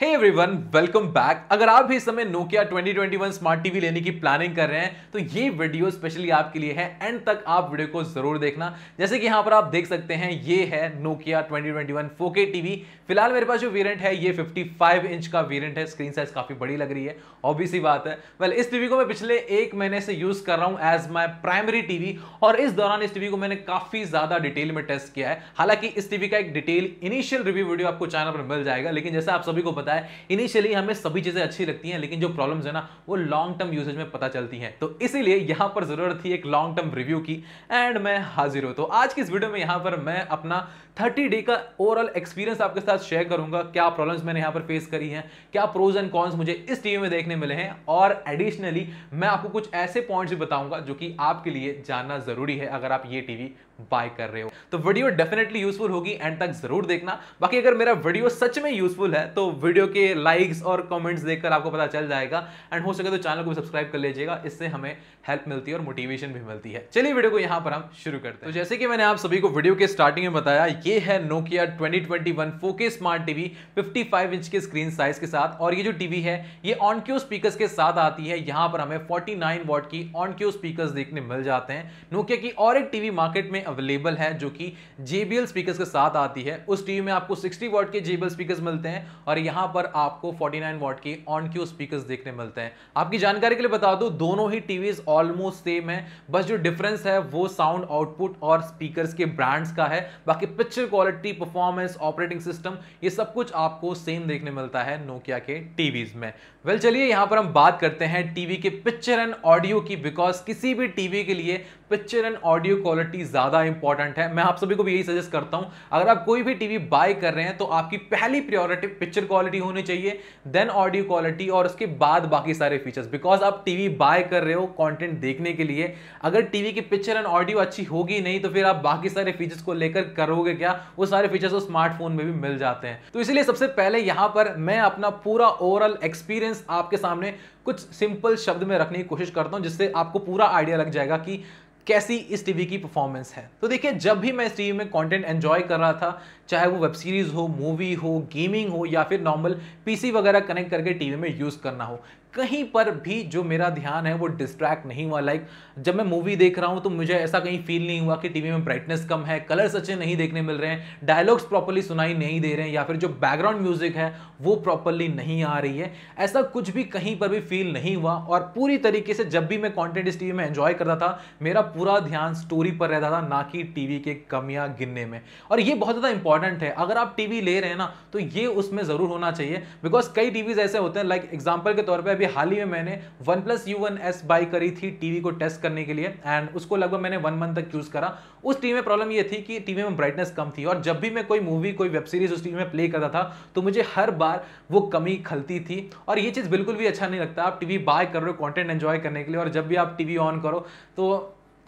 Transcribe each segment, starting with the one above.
hey everyone welcome back अगर आप भी इस समय नोकिया 2021 स्मार्ट टीवी लेने की प्लानिंग कर रहे हैं तो ये वीडियो स्पेशली आपके लिए है एंड तक आप वीडियो को जरूर देखना जैसे कि यहां पर आप देख सकते हैं ये है नोकिया 2021 ट्वेंटी टीवी फिलहाल मेरे पास जो वेरिएंट है ये 55 इंच का वेरिएंट है स्क्रीन साइज काफी बड़ी लग रही है ऑब्वियस ही बात है वेल well, इस टीवी को मैं पिछले एक महीने से यूज कर रहा हूँ एज माई प्राइमरी टीवी और इस दौरान इस टीवी को मैंने काफी ज्यादा डिटेल में टेस्ट किया है हालांकि इस टीवी का एक डिटेल इनिशियल रिव्यू वीडियो आपको चैनल पर मिल जाएगा लेकिन जैसे आप सभी को बताया इनिशियली हमें सभी चीज़ें अच्छी लगती हैं लेकिन जो प्रॉब्लम्स है ना वो लॉन्ग टर्म यूसेज में पता चलती हैं तो इसीलिए यहाँ पर ज़रूरत थी एक लॉन्ग टर्म रिव्यू की एंड मैं हाजिर हूँ तो आज की इस वीडियो में यहाँ पर मैं अपना थर्टी डे का ओवरऑल एक्सपीरियंस आपके साथ शेयर करूंगा क्या प्रॉब्लम्स मैंने यहाँ पर फेस करी हैं क्या प्रोज एंड कॉन्स मुझे इस टीवी में देखने मिले हैं और एडिशनली मैं आपको कुछ ऐसे पॉइंट्स भी बताऊंगा जो कि आपके लिए जानना जरूरी है अगर आप ये टीवी बाय कर रहे हो तो वीडियो डेफिनेटली यूजफुल होगी एंड तक जरूर देखना बाकी अगर मेरा वीडियो सच में यूजफुल है तो वीडियो के लाइक्स और कमेंट्स देखकर आपको पता चल जाएगा एंड हो सके तो चैनल को भी सब्सक्राइब कर लीजिएगा इससे हमें हेल्प मिलती है और मोटिवेशन भी मिलती है चलिए वीडियो को यहां पर हम शुरू करते हैं तो जैसे कि मैंने आप सभी को वीडियो के स्टार्टिंग में बताया ये है Nokia 2021 4K smart TV 55 inch के स्क्रीन साइज के साथ और ये जो टीवी है ये ऑन क्यू स्पीकर के साथ आती है यहां पर हमें 49 वॉट की ऑन क्यू स्पीकर देखने मिल जाते हैं नोकिया की और एक टीवी मार्केट में अवेलेबल है जो कि JBL स्पीकर्स के साथ आती है उस टीवी में आपको 60 वॉट के JBL स्पीकर्स मिलते हैं और यहां पर आपको 49 वॉट के ऑन क्यू स्पीकर देखने मिलते हैं आपकी जानकारी के लिए बता दो, दोनों ही टीवीज ऑलमोस्ट सेम है बस जो डिफरेंस है वो साउंड आउटपुट और स्पीकर के ब्रांड्स का है बाकी picture quality performance operating system ये सब कुछ आपको सेम देखने मिलता है नोकिया के टीवीज में वेल well, चलिए यहां पर हम बात करते हैं टीवी के पिक्चर एंड ऑडियो की बिकॉज किसी भी टीवी के लिए पिक्चर एंड ऑडियो क्वालिटी ज़्यादा इंपॉर्टेंट है मैं आप सभी को भी यही सजेस्ट करता हूँ अगर आप कोई भी टीवी बाय कर रहे हैं तो आपकी पहली प्रायोरिटी पिक्चर क्वालिटी होनी चाहिए देन ऑडियो क्वालिटी और उसके बाद बाकी सारे फीचर्स बिकॉज आप टीवी बाय कर रहे हो कॉन्टेंट देखने के लिए अगर टीवी की पिक्चर एंड ऑडियो अच्छी होगी नहीं तो फिर आप बाकी सारे फीचर्स को लेकर करोगे क्या वो सारे फीचर्स वो स्मार्टफोन में भी मिल जाते हैं तो इसलिए सबसे पहले यहाँ पर मैं अपना पूरा ओवरऑल एक्सपीरियंस आपके सामने कुछ सिंपल शब्द में रखने की कोशिश करता हूँ जिससे आपको पूरा आइडिया लग जाएगा कि कैसी इस टीवी की परफॉर्मेंस है तो देखिए जब भी मैं इस टीवी में कंटेंट एंजॉय कर रहा था चाहे वो वेब सीरीज़ हो मूवी हो गेमिंग हो या फिर नॉर्मल पीसी वगैरह कनेक्ट करके टीवी में यूज़ करना हो कहीं पर भी जो मेरा ध्यान है वो डिस्ट्रैक्ट नहीं हुआ लाइक जब मैं मूवी देख रहा हूँ तो मुझे ऐसा कहीं फील नहीं हुआ कि टीवी में ब्राइटनेस कम है कलर्स अच्छे नहीं देखने मिल रहे हैं डायलॉग्स प्रॉपरली सुनाई नहीं दे रहे हैं या फिर जो बैकग्राउंड म्यूजिक है वो प्रॉपरली नहीं आ रही है ऐसा कुछ भी कहीं पर भी फील नहीं हुआ और पूरी तरीके से जब भी मैं कॉन्टेंट इस टीवी में एंजॉय करता था मेरा पूरा ध्यान स्टोरी पर रहता था ना कि टीवी के कमियां गिनने में और ये बहुत ज़्यादा इंपॉर्टेंट है अगर आप टीवी ले रहे हैं ना तो ये उसमें ज़रूर होना चाहिए बिकॉज कई टीवीज ऐसे होते हैं लाइक एग्जाम्पल के तौर पर अभी अभी हाल ही में मैंने OnePlus U one S buy करी थी टीवी को टेस्ट करने के लिए एंड उसको लगभग मैंने वन मंथ तक यूज़ करा उस टीवी में प्रॉब्लम ये थी कि टीवी में ब्राइटनेस कम थी और जब भी मैं कोई मूवी कोई वेब सीरीज उस टीवी में प्ले करता था तो मुझे हर बार वो कमी खलती थी और ये चीज़ बिल्कुल भी अच्छा नहीं लगता आप टीवी बाय कर रहे हो कॉन्टेंट एन्जॉय करने के लिए और जब भी आप टीवी ऑन करो तो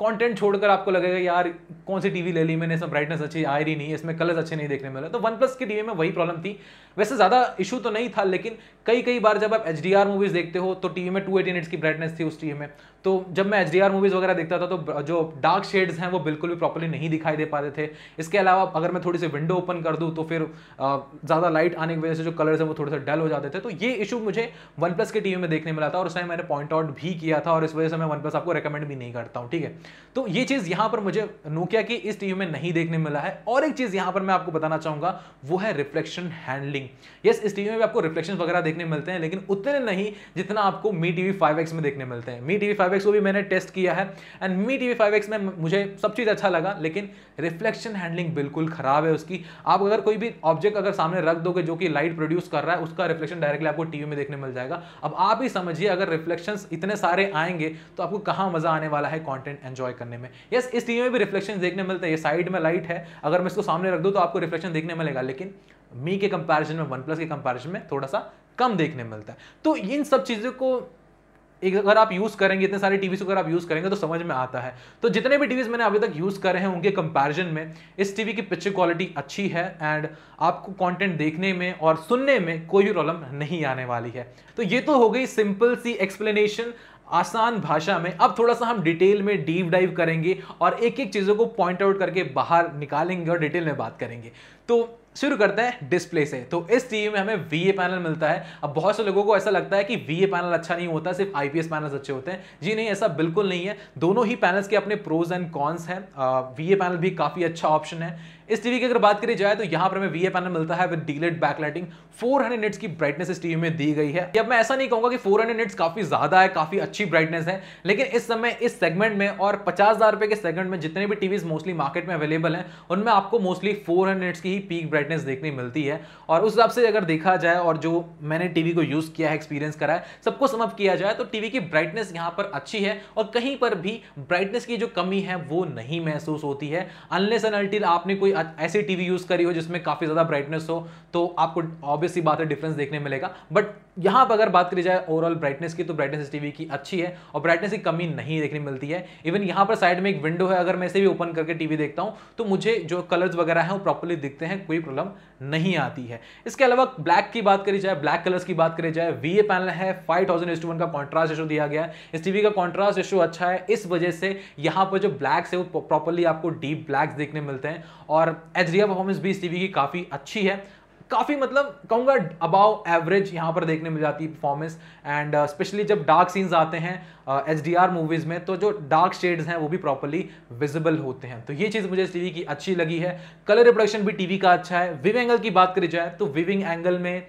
कंटेंट छोड़कर आपको लगेगा यार कौन सी टीवी ले ली मैंने इसमें ब्राइटनेस अच्छी आ रही नहीं इसमें कलर्स अच्छे नहीं देखने मिले तो वन प्लस की टीवी में वही प्रॉब्लम थी वैसे ज़्यादा इशू तो नहीं था लेकिन कई कई बार जब आप एच डी आर मूवीज़ देखते हो तो टीवी में टू एटी की ब्राइटनेस थी उस टीवी में तो जब मैं एच मूवीज़ वगैरह देखता था तो जो डार्क शेड्स हैं वो बिल्कुल भी प्रॉपरली नहीं दिखाई दे पाते थे इसके अलावा अगर मैं थोड़ी सी विंडो ओपन कर दूँ तो फिर ज़्यादा लाइट आने की वजह से जो कलर्स हैं वो थोड़े से डल हो जाते थे तो ये इशू मुझे वन प्लस के टीवी में देखने मिला था और उस टाइम मैंने पॉइंट आउट भी किया था और इस वजह से मैं वन प्लस आपको रिकमेंड भी नहीं करता हूँ ठीक है तो ये चीज़ यहाँ पर मुझे नोकिया की इस टीवी में नहीं देखने मिला है और एक चीज़ यहाँ पर मैं आपको बताना चाहूँगा वो है रिफ्लेक्शन हैंडलिंग यस इस टीवी में भी आपको रिफ्लेक्शन वगैरह देखने मिलते हैं लेकिन उतने नहीं जितना आपको मी टीवी फाइव में देखने मिलते हैं मी टीवी फाइव 5X को भी मैंने टेस्ट किया है एंड मी टी वी में मुझे सब चीज़ अच्छा लगा लेकिन रिफ्लेक्शन हैंडलिंग बिल्कुल ख़राब है उसकी आप अगर कोई भी ऑब्जेक्ट अगर सामने रख दोगे जो कि लाइट प्रोड्यूस कर रहा है उसका रिफ्लेक्शन डायरेक्टली आपको टीवी में देखने मिल जाएगा अब आप ही समझिए अगर रिफ्लेक्शन इतने सारे आएंगे तो आपको कहाँ मज़ा आने वाला है कॉन्टेंट एन्जॉय करने में यस इस टीवी में भी रिफ्लेक्शन देखने मिलते हैं ये साइड में लाइट है अगर मैं इसको सामने रख दूँ तो आपको रिफ्लेक्शन देखने मिलेगा लेकिन मी के कंपैरिजन में वन प्लस के कंपैरिजन में थोड़ा सा कम देखने मिलता है तो इन सब चीज़ों को एक अगर आप यूज़ करेंगे इतने सारे टीवी अगर आप यूज़ करेंगे तो समझ में आता है तो जितने भी टीवीज मैंने अभी तक यूज़ करे हैं उनके कंपैरिजन में इस टीवी की पिक्चर क्वालिटी अच्छी है एंड आपको कंटेंट देखने में और सुनने में कोई भी प्रॉब्लम नहीं आने वाली है तो ये तो हो गई सिंपल सी एक्सप्लेनेशन आसान भाषा में अब थोड़ा सा हम डिटेल में डीप डाइव करेंगे और एक एक चीज़ों को पॉइंट आउट करके बाहर निकालेंगे और डिटेल में बात करेंगे तो शुरू करते हैं डिस्प्ले से तो इस टीवी में हमें वी पैनल मिलता है अब बहुत से लोगों को ऐसा लगता है कि वी पैनल अच्छा नहीं होता सिर्फ आईपीएस पैनल्स अच्छे होते हैं जी नहीं ऐसा बिल्कुल नहीं है दोनों ही पैनल्स के अपने प्रोज एंड कॉन्स हैं वीए पैनल भी काफ़ी अच्छा ऑप्शन है इस टीवी की अगर बात करी जाए तो यहां पर हमें वीए पैनल मिलता है विद डीलेट बैकलाइटिंग 400 निट्स की ब्राइटनेस इस टीवी में दी गई है अब मैं ऐसा नहीं कहूंगा कि 400 निट्स काफी ज्यादा है काफी अच्छी ब्राइटनेस है लेकिन इस समय इस सेगमेंट में और पचास हजार रुपए के सेगमेंट में जितने भी टीवीज मोस्टली मार्केट में अवेलेबल है उनमें आपको मोस्टली फोर हंड्रेड की ही पीक ब्राइटनेस देखने मिलती है और उस हिसाब से अगर देखा जाए और जो मैंने टीवी को यूज किया है एक्सपीरियंस करा है सबको समअप किया जाए तो टीवी की ब्राइटनेस यहाँ पर अच्छी है और कहीं पर भी ब्राइटनेस की जो कमी है वो नहीं महसूस होती है अनलेस एंड अल्टिल आपने कोई ऐसी टीवी यूज़ करी हो जिसमें काफ़ी ज़्यादा ब्राइटनेस हो तो आपको ऑब्वियसली बात है डिफरेंस देखने मिलेगा बट यहाँ पर अगर बात करी जाए ओवरऑल ब्राइटनेस की तो ब्राइटनेस इस टीवी की अच्छी है और ब्राइटनेस की कमी नहीं देखने मिलती है इवन यहाँ पर साइड में एक विंडो है अगर मैं इसे भी ओपन करके टीवी देखता हूँ तो मुझे जो कलर्स वगैरह हैं वो प्रॉपरली दिखते हैं कोई प्रॉब्लम नहीं आती है इसके अलावा ब्लैक की बात करी जाए ब्लैक कलर्स की बात करी जाए वी पैनल है फाइव थाउजेंड वन का कॉन्ट्रास्ट इशू दिया गया है इस टीवी का कॉन्ट्रास्ट इशू अच्छा है इस वजह से यहाँ पर जो ब्लैक्स है वो प्रॉपरली आपको डीप ब्लैक्स देखने मिलते हैं और और एचडीआर परफॉर्मेंस भी इस टीवी की काफ़ी अच्छी है काफ़ी मतलब कहूँगा अबाव एवरेज यहाँ पर देखने मिल जाती है परफॉर्मेंस एंड स्पेशली जब डार्क सीन्स आते हैं एच डी आर मूवीज़ में तो जो डार्क शेड्स हैं वो भी प्रॉपरली विजिबल होते हैं तो ये चीज़ मुझे इस टीवी की अच्छी लगी है कलर रिप्रोडक्शन भी टीवी का अच्छा है विविंग एंगल की बात करी जाए तो विविंग एंगल में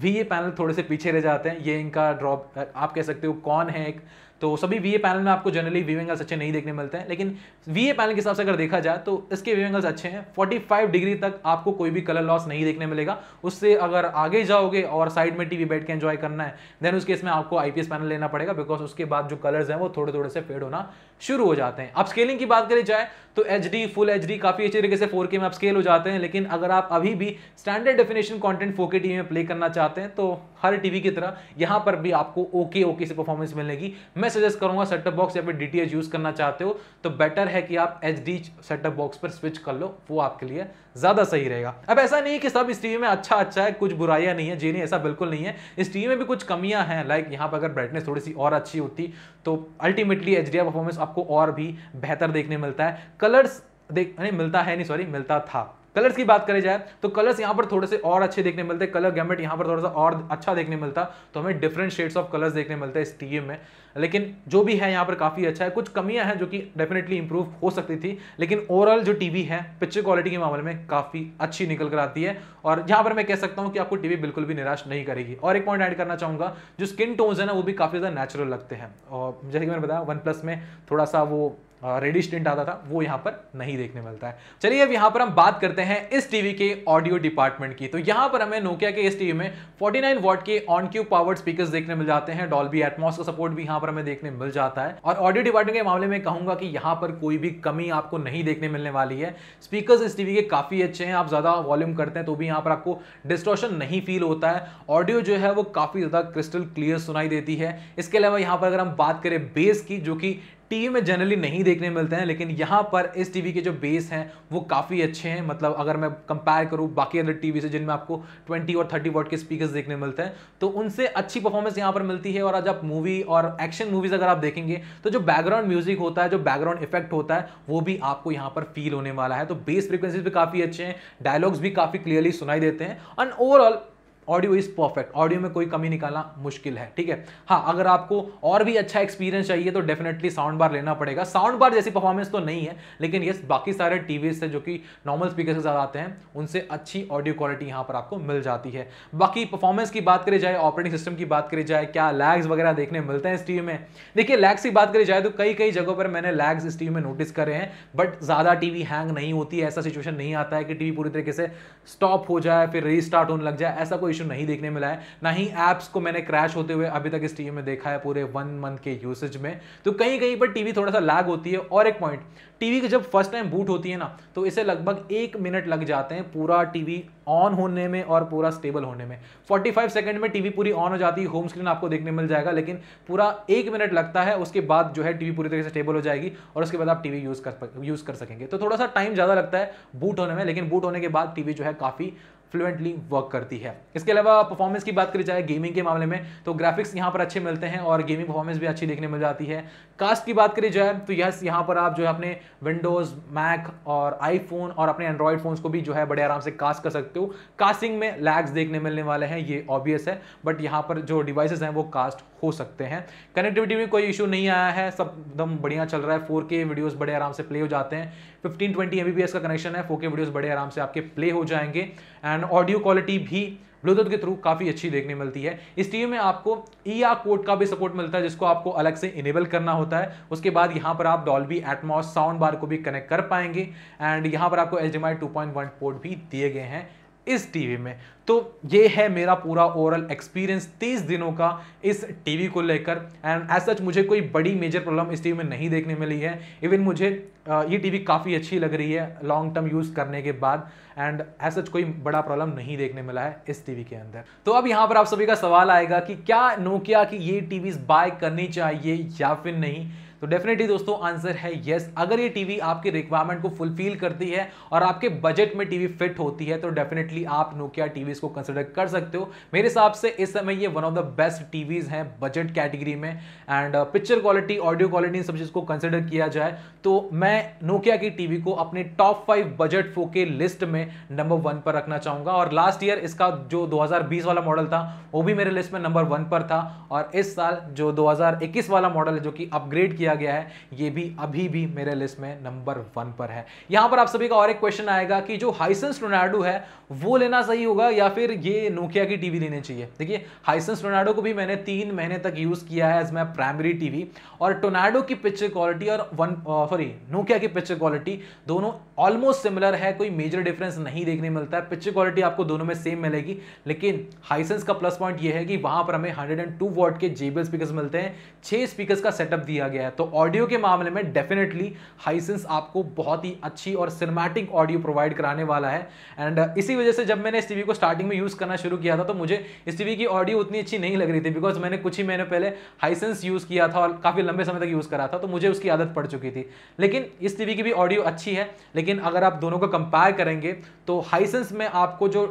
वी ये पैनल थोड़े से पीछे रह जाते हैं ये इनका ड्रॉप uh, आप कह सकते हो कौन है एक तो सभी वी पैनल में आपको जनरली व्यू एंगल्स अच्छे नहीं देखने मिलते हैं लेकिन वी पैनल के हिसाब से अगर देखा जाए तो इसके व्यू एंगल्स अच्छे हैं 45 डिग्री तक आपको कोई भी कलर लॉस नहीं देखने मिलेगा उससे अगर आगे जाओगे और साइड में टीवी बैठ के एंजॉय करना है देन उस केस में आपको आईपीएस पैनल लेना पड़ेगा बिकॉज उसके बाद जो कलर्स हैं वो थोड़े थोड़े से फेड होना शुरू हो जाते हैं अब स्केलिंग की बात करी जाए तो एच फुल एच काफ़ी अच्छे तरीके से फोर में आप स्केल हो जाते हैं लेकिन अगर आप अभी भी standard definition content four TV में प्ले करना चाहते हैं तो हर टीवी की तरह यहां पर भी आपको ओके ओके से परफॉर्मेंस मिलेगी मैं मैं सजेस्ट करूंगा सेटअप बॉक्स या फिर डी यूज़ करना चाहते हो तो बेटर है कि आप एच डी सेटअप बॉक्स पर स्विच कर लो वो आपके लिए ज़्यादा सही रहेगा अब ऐसा नहीं कि सब इस टीवी में अच्छा अच्छा है कुछ बुराइयां नहीं है जी नहीं ऐसा बिल्कुल नहीं है इस टीवी में भी कुछ कमियां हैं लाइक यहां पर अगर ब्राइटनेस थोड़ी सी और अच्छी होती तो अल्टीमेटली एच परफॉर्मेंस आपको और भी बेहतर देखने मिलता है कलर्स देख नहीं मिलता है नहीं सॉरी मिलता था कलर्स की बात करें जाए तो कलर्स यहाँ पर थोड़े से और अच्छे देखने मिलते हैं कलर गैमेट यहाँ पर थोड़ा सा और अच्छा देखने मिलता तो हमें डिफरेंट शेड्स ऑफ कलर्स देखने मिलते हैं इस टीएम में लेकिन जो भी है यहाँ पर काफ़ी अच्छा है कुछ कमियां हैं जो कि डेफिनेटली इंप्रूव हो सकती थी लेकिन ओवरऑल जो टीवी है पिक्चर क्वालिटी के मामले में काफ़ी अच्छी निकल कर आती है और यहाँ पर मैं कह सकता हूँ कि आपको टीवी बिल्कुल भी निराश नहीं करेगी और एक पॉइंट ऐड करना चाहूँगा जो स्किन टोन्स है ना वो भी काफ़ी ज़्यादा नेचुरल लगते हैं और जैसे कि मैंने बताया वन प्लस में थोड़ा सा वो रेडिश टिंट आता था वो यहां पर नहीं देखने मिलता है चलिए अब यहां पर हम बात करते हैं इस टीवी के ऑडियो डिपार्टमेंट की तो यहां पर हमें नोकिया के इस टीवी में 49 नाइन वॉट के ऑन क्यू पावर्ड स्पीकर्स देखने मिल जाते हैं डॉल्बी एटमॉस का सपोर्ट भी यहाँ पर हमें देखने मिल जाता है और ऑडियो डिपार्टमेंट के मामले में कहूंगा कि यहां पर कोई भी कमी आपको नहीं देखने मिलने वाली है स्पीकर इस टीवी के काफ़ी अच्छे हैं आप ज़्यादा वॉल्यूम करते हैं तो भी यहाँ पर आपको डिस्ट्रोशन नहीं फील होता है ऑडियो जो है वो काफ़ी ज़्यादा क्रिस्टल क्लियर सुनाई देती है इसके अलावा यहाँ पर अगर हम बात करें बेस की जो कि टीवी में जनरली नहीं देखने मिलते हैं लेकिन यहाँ पर इस टीवी के जो बेस हैं वो काफ़ी अच्छे हैं मतलब अगर मैं कंपेयर करूँ बाकी अदर टीवी से जिनमें आपको 20 और 30 वॉट के स्पीकर्स देखने मिलते हैं तो उनसे अच्छी परफॉर्मेंस यहाँ पर मिलती है और आज आप मूवी और एक्शन मूवीज़ अगर आप देखेंगे तो जो बैकग्राउंड म्यूजिक होता है जो बैकग्राउंड इफेक्ट होता है वो भी आपको यहाँ पर फील होने वाला है तो बेस फ्रिक्वेंसीज भी काफ़ी अच्छे हैं डायलॉग्स भी काफ़ी क्लियरली सुनाई देते हैं and overall audio is perfect audio में कोई कमी निकालना मुश्किल है ठीक है हाँ अगर आपको और भी अच्छा एक्सपीरियंस चाहिए तो डेफिनेटली साउंड बार लेना पड़ेगा साउंड बार जैसी परफॉर्मेंस तो नहीं है लेकिन यस बाकी सारे टीवी से जो कि नॉर्मल स्पीकर से ज्यादा आते हैं उनसे अच्छी ऑडियो क्वालिटी यहाँ पर आपको मिल जाती है बाकी परफॉर्मेंस की बात करी जाए ऑपरेटिंग सिस्टम की बात करी जाए क्या लैग्स वगैरह देखने मिलते हैं इस टीवी में देखिए लैग्स की बात करी जाए तो कई कई जगहों पर मैंने लैग्स इस टीवी में नोटिस करे हैं बट ज़्यादा टीवी हैंग नहीं होती ऐसा सिचुएशन नहीं आता है कि टीवी पूरी तरीके से स्टॉप हो जाए फिर रिस्टार्ट होने लग जाए ऐसा कोई इशू नहीं देखने मिला है ना ही ऐप्स को मैंने क्रैश होते हुए अभी तक इस टीवी में देखा है पूरे वन मंथ के यूसेज में तो कहीं कहीं पर टीवी थोड़ा सा लैग होती है और एक पॉइंट टीवी की जब फर्स्ट टाइम बूट होती है ना तो इसे लगभग एक मिनट लग जाते हैं पूरा टीवी ऑन होने में और पूरा स्टेबल होने में 45 सेकंड में टीवी पूरी ऑन हो जाती है होम स्क्रीन आपको देखने मिल जाएगा लेकिन पूरा एक मिनट लगता है उसके बाद जो है टीवी पूरी तरह से स्टेबल हो जाएगी और उसके बाद आप टीवी यूज़ कर यूज़ कर सकेंगे तो थोड़ा सा टाइम ज़्यादा लगता है बूट होने में लेकिन बूट होने के बाद टीवी जो है काफ़ी फ्लुएंटली वर्क करती है इसके अलावा परफॉर्मेंस की बात करी जाए गेमिंग के मामले में तो ग्राफिक्स यहाँ पर अच्छे मिलते हैं और गेमिंग परफॉर्मेंस भी अच्छी देखने मिल जाती है कास्ट की बात करी जाए तो यस यहाँ पर आप जो है अपने विंडोज़ मैक और आईफोन और अपने एंड्रॉयड फोन्स को भी जो है बड़े आराम से कास्ट कर सकते हो कास्टिंग में लैग्स देखने मिलने वाले हैं ये ऑब्वियस है बट यहाँ पर जो डिवाइसेज हैं वो कास्ट हो सकते हैं कनेक्टिविटी में कोई इशू नहीं आया है सब एकदम बढ़िया चल रहा है फोर के बड़े आराम से प्ले हो जाते हैं फिफ्टीन ट्वेंटी एम का कनेक्शन है फोके वीडियोज़ बड़े आराम से आपके प्ले हो जाएंगे एंड ऑडियो क्वालिटी भी ब्लूटूथ के थ्रू काफ़ी अच्छी देखने मिलती है इस टीवी में आपको ई आर कोड का भी सपोर्ट मिलता है जिसको आपको अलग से इनेबल करना होता है उसके बाद यहाँ पर आप डॉल्बी एटमॉस साउंड बार को भी कनेक्ट कर पाएंगे एंड यहाँ पर आपको एच डी माई पोर्ट भी दिए गए हैं इस टीवी में तो ये है मेरा पूरा ओवरऑल एक्सपीरियंस तीस दिनों का इस टीवी को लेकर एंड एज सच मुझे कोई बड़ी मेजर प्रॉब्लम इस टीवी में नहीं देखने मिली है इवन मुझे ये टीवी काफ़ी अच्छी लग रही है लॉन्ग टर्म यूज़ करने के बाद एंड एज सच कोई बड़ा प्रॉब्लम नहीं देखने मिला है इस टीवी के अंदर तो अब यहाँ पर आप सभी का सवाल आएगा कि क्या नोकिया की ये टीवीज बाय करनी चाहिए या फिर नहीं तो डेफिनेटली दोस्तों आंसर है यस अगर ये टीवी आपके रिक्वायरमेंट को फुलफिल करती है और आपके बजट में टीवी फिट होती है तो डेफिनेटली आप नोकिया टीवी को कंसिडर कर सकते हो मेरे हिसाब से इस समय ये one of the best TVs हैं बजट कैटेगरी में and picture quality audio quality इन सब चीज़ को कंसिडर किया जाए तो मैं नोकिया की टीवी को अपने टॉप फाइव बजट फो के लिस्ट में नंबर वन पर रखना चाहूंगा और लास्ट ईयर इसका जो 2020 वाला मॉडल था वो भी मेरे लिस्ट में नंबर वन पर था और इस साल जो 2021 वाला मॉडल है जो कि अपग्रेड किया किया गया है ये भी अभी भी मेरे लिस्ट में नंबर वन पर है यहां पर आप सभी का और एक क्वेश्चन आएगा कि जो हाइसेंस रोनाडो है वो लेना सही होगा या फिर ये नोकिया की टीवी लेनी चाहिए देखिए हाइसेंस रोनाडो को भी मैंने तीन महीने तक यूज किया है एज माई प्राइमरी टीवी और टोनाडो की पिक्चर क्वालिटी और वन सॉरी नोकिया की पिक्चर क्वालिटी दोनों ऑलमोस्ट सिमिलर है कोई मेजर डिफरेंस नहीं देखने मिलता है पिक्चर क्वालिटी आपको दोनों में सेम मिलेगी लेकिन हाइसेंस का प्लस पॉइंट यह है कि वहां पर हमें 102 वॉट के जेबल स्पीकर्स मिलते हैं छह स्पीकर्स का सेटअप दिया गया है तो ऑडियो के मामले में डेफिनेटली हाइसेंस आपको बहुत ही अच्छी और सिनेमैटिक ऑडियो प्रोवाइड कराने वाला है एंड uh, इसी वजह से जब मैंने इस टीवी को स्टार्टिंग में यूज़ करना शुरू किया था तो मुझे इस टीवी की ऑडियो उतनी अच्छी नहीं लग रही थी बिकॉज मैंने कुछ ही महीने पहले हाइसेंस यूज़ किया था और काफ़ी लंबे समय तक यूज़ करा था तो मुझे उसकी आदत पड़ चुकी थी लेकिन इस टीवी की भी ऑडियो अच्छी है लेकिन अगर आप दोनों को कंपेयर करेंगे तो हाइसेंस में आपको जो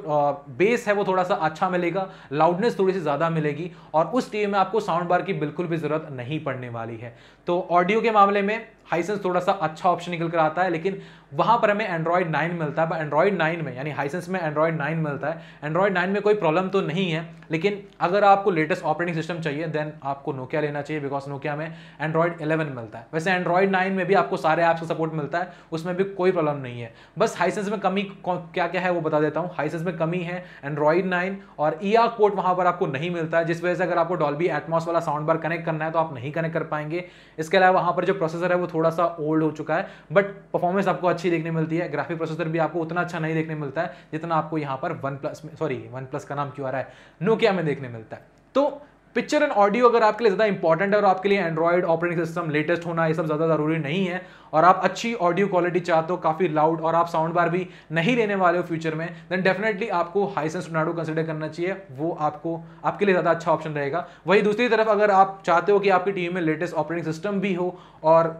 बेस uh, है वो थोड़ा सा अच्छा मिलेगा लाउडनेस थोड़ी सी ज़्यादा मिलेगी और उस टीवी में आपको साउंड बार की बिल्कुल भी ज़रूरत नहीं पड़ने वाली है तो ऑडियो के मामले में हाइसेंस थोड़ा सा अच्छा ऑप्शन निकल कर आता है लेकिन वहां पर हमें एंड्रॉइड नाइन मिलता है एंड्रॉयड नाइन में यानी हाइसेंस में एंड्रॉइड नाइन मिलता है एंड्रॉइड नाइन में कोई प्रॉब्लम तो नहीं है लेकिन अगर आपको लेटेस्ट ऑपरेटिंग सिस्टम चाहिए देन आपको नोकिया लेना चाहिए बिकॉज नोकिया में एंड्रॉयड इलेवन मिलता है वैसे एंड्रॉइड नाइन में भी आपको सारे ऐप्स का सपोर्ट मिलता है उसमें भी कोई प्रॉब्लम नहीं है बस हाइसेंस में कमी क्या क्या है वो बता देता हूँ हाइसेंस में कमी है एंड्रॉइड नाइन और ई आर कोड वहां पर आपको नहीं मिलता है जिस वजह से अगर आपको डॉल्बी एटमॉस वाला साउंड बार कनेक्ट करना है तो आप नहीं कनेक्ट कर पाएंगे इसके अलावा वहां पर जो प्रोसेसर है वो थोड़ा सा ओल्ड हो चुका है बट परफॉर्मेंस आपको अच्छी देखने मिलती है ग्राफिक प्रोसेसर भी आपको उतना अच्छा नहीं देखने मिलता है जितना आपको यहाँ पर वन प्लस में सॉरी वन प्लस का नाम क्यों आ रहा है नोकिया में देखने मिलता है तो पिक्चर एंड ऑडियो अगर आपके लिए ज़्यादा इंपॉर्टेंट है और आपके लिए एंड्रॉइड ऑपरेटिंग सिस्टम लेटेस्ट होना ये सब ज़्यादा ज़रूरी नहीं है और आप अच्छी ऑडियो क्वालिटी चाहते हो काफ़ी लाउड और आप साउंड बार भी नहीं लेने वाले हो फ्यूचर में देन डेफिनेटली आपको हाईसेंस रोनाडो कंसिडर करना चाहिए वो आपको आपके लिए ज़्यादा अच्छा ऑप्शन रहेगा वही दूसरी तरफ अगर आप चाहते हो कि आपकी टीवी में लेटेस्ट ऑपरेटिंग सिस्टम भी हो और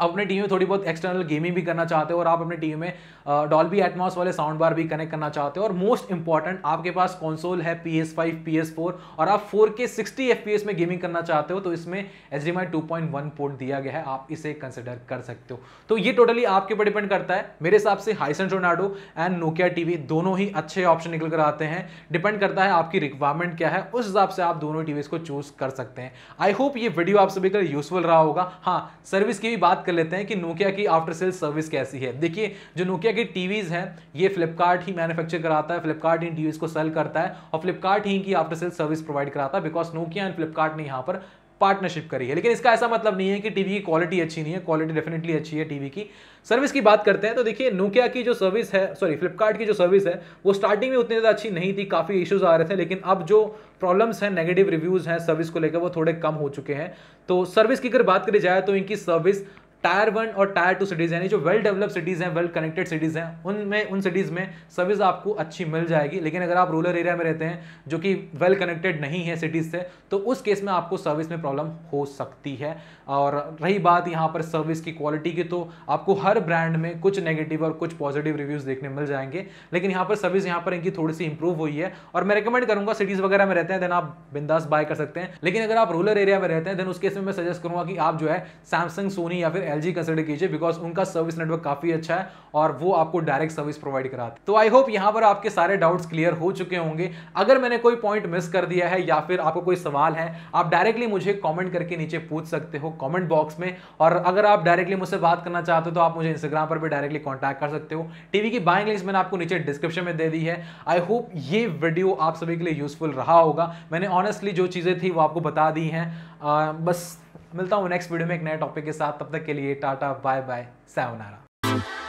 अपने टीम में थोड़ी बहुत एक्सटर्नल गेमिंग भी करना चाहते हो और आप अपने टीम में डॉल्बी एटमॉस वाले साउंड बार भी कनेक्ट करना चाहते हो और मोस्ट इंपॉर्टेंट आपके पास कंसोल है P S five P S four और आप four K sixty F P S में गेमिंग करना चाहते हो तो इसमें H D MI two point one port दिया गया है आप इसे कंसिडर कर सकते हो तो ये टोटली आपके ऊपर डिपेंड करता है मेरे हिसाब से Hisense Tornado and Nokia TV दोनों ही अच्छे ऑप्शन निकल कर आते हैं डिपेंड करता है आपकी रिक्वायरमेंट क्या है उस हिसाब से आप दोनों टीवी को चूज कर सकते हैं आई होप ये वीडियो आप सभी के लिए यूजफुल रहा होगा हाँ सर्विस की भी बात कर लेते हैं कि नोकिया की आफ्टर सेल सर्विस कैसी है देखिए जो नोकिया की टीवीज़ हैं ये फ्लिपकार्ट ही मैन्युफैक्चर कराता है फ्लिपकार्ट इन टीवीज़ को सेल करता है और फ्लिपकार्ट ही की आफ्टर सेल सर्विस प्रोवाइड कराता है बिकॉज नोकिया एंड फ्लिपकार्ट ने यहाँ पर पार्टनरशिप करी है लेकिन इसका ऐसा मतलब नहीं है कि टीवी की क्वालिटी अच्छी नहीं है क्वालिटी डेफिनेटली अच्छी है टीवी की सर्विस की बात करते हैं तो देखिए नोकिया की जो सर्विस है सॉरी फ्लिपकार्ट की जो सर्विस है वो स्टार्टिंग में उतनी ज़्यादा अच्छी नहीं थी काफ़ी इश्यूज आ रहे थे लेकिन अब जो प्रॉब्लम्स हैं नेगेटिव रिव्यूज़ हैं सर्विस को लेकर वो थोड़े कम हो चुके हैं तो सर्विस की अगर बात करी जाए तो इनकी सर्विस टायर वन और टायर टू सिटीज़ यानी जो वेल डेवलप सिटीज़ हैं वेल कनेक्टेड सिटीज़ हैं उनमें उन सिटीज़ में सर्विस आपको अच्छी मिल जाएगी लेकिन अगर आप रूरल एरिया में रहते हैं जो कि वेल कनेक्टेड नहीं है सिटीज़ से तो उस केस में आपको सर्विस में प्रॉब्लम हो सकती है और रही बात यहाँ पर सर्विस की क्वालिटी की तो आपको हर ब्रांड में कुछ नेगेटिव और कुछ पॉजिटिव रिव्यूज़ देखने मिल जाएंगे लेकिन यहाँ पर सर्विस यहाँ पर इनकी थोड़ी सी इंप्रूव हुई है और मैं रिकमेंड करूँगा सिटीज़ वगैरह में रहते हैं देन आप बिंदास बाय कर सकते हैं लेकिन अगर आप रूरल एरिया में रहते हैं देन उस केस में मैं सजेस्ट करूँगा कि आप जो है सैमसंग सोनी या फिर एल जी कंसिडर कीजिए बिकॉज उनका सर्विस नेटवर्क काफी अच्छा है और वो आपको डायरेक्ट सर्विस प्रोवाइड कराते तो आई होप यहाँ पर आपके सारे डाउट्स क्लियर हो चुके होंगे अगर मैंने कोई पॉइंट मिस कर दिया है या फिर आपको कोई सवाल है आप डायरेक्टली मुझे कॉमेंट करके नीचे पूछ सकते हो कॉमेंट बॉक्स में और अगर आप डायरेक्टली मुझसे बात करना चाहते हो तो आप मुझे इंस्टाग्राम पर भी डायरेक्टली कॉन्टैक्ट कर सकते हो टीवी की बाइंग लिंक्स मैंने आपको नीचे डिस्क्रिप्शन में दे दी है आई होप ये वीडियो आप सभी के लिए यूजफुल रहा होगा मैंने ऑनेस्टली जो चीज़ें थी वो आपको बता दी हैं बस मिलता हूँ नेक्स्ट वीडियो में एक नए टॉपिक के साथ तब तक के लिए टाटा बाय बाय सायोनारा